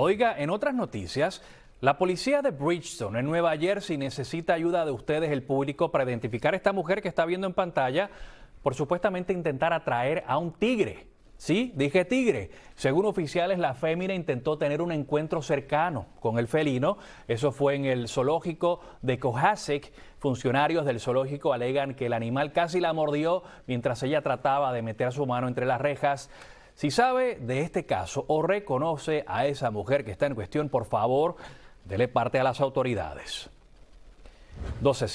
Oiga, en otras noticias, la policía de Bridgestone en Nueva Jersey necesita ayuda de ustedes, el público, para identificar a esta mujer que está viendo en pantalla por supuestamente intentar atraer a un tigre. Sí, dije tigre. Según oficiales, la fémina intentó tener un encuentro cercano con el felino. Eso fue en el zoológico de Cohasset. Funcionarios del zoológico alegan que el animal casi la mordió mientras ella trataba de meter su mano entre las rejas. Si sabe de este caso o reconoce a esa mujer que está en cuestión, por favor, dele parte a las autoridades. 12.